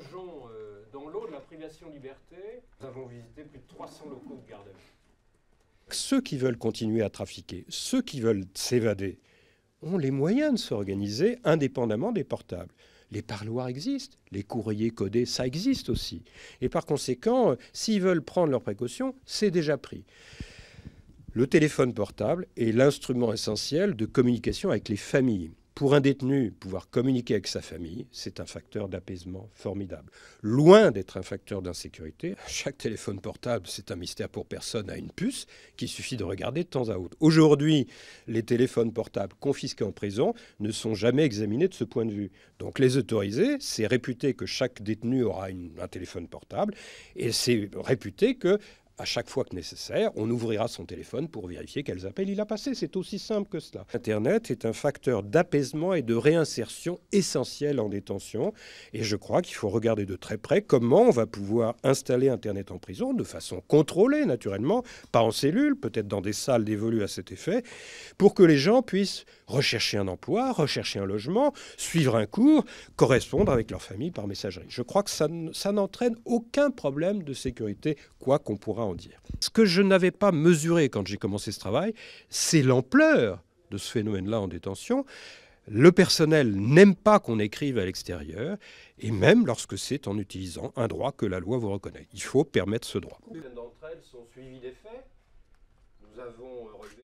Euh, dans l'eau de la privation liberté, nous avons visité plus de 300 locaux de garde Ceux qui veulent continuer à trafiquer, ceux qui veulent s'évader, ont les moyens de s'organiser indépendamment des portables. Les parloirs existent, les courriers codés, ça existe aussi. Et par conséquent, euh, s'ils veulent prendre leurs précautions, c'est déjà pris. Le téléphone portable est l'instrument essentiel de communication avec les familles. Pour un détenu, pouvoir communiquer avec sa famille, c'est un facteur d'apaisement formidable. Loin d'être un facteur d'insécurité, chaque téléphone portable, c'est un mystère pour personne, a une puce qu'il suffit de regarder de temps à autre. Aujourd'hui, les téléphones portables confisqués en prison ne sont jamais examinés de ce point de vue. Donc les autoriser, c'est réputé que chaque détenu aura un téléphone portable et c'est réputé que à chaque fois que nécessaire, on ouvrira son téléphone pour vérifier quels appels il a passés. C'est aussi simple que cela. Internet est un facteur d'apaisement et de réinsertion essentiel en détention. Et je crois qu'il faut regarder de très près comment on va pouvoir installer Internet en prison de façon contrôlée, naturellement, pas en cellule, peut-être dans des salles dévolues à cet effet, pour que les gens puissent rechercher un emploi, rechercher un logement, suivre un cours, correspondre avec leur famille par messagerie. Je crois que ça, ça n'entraîne aucun problème de sécurité, quoi qu'on pourra dire. Ce que je n'avais pas mesuré quand j'ai commencé ce travail, c'est l'ampleur de ce phénomène-là en détention. Le personnel n'aime pas qu'on écrive à l'extérieur, et même lorsque c'est en utilisant un droit que la loi vous reconnaît. Il faut permettre ce droit. Nous avons euh,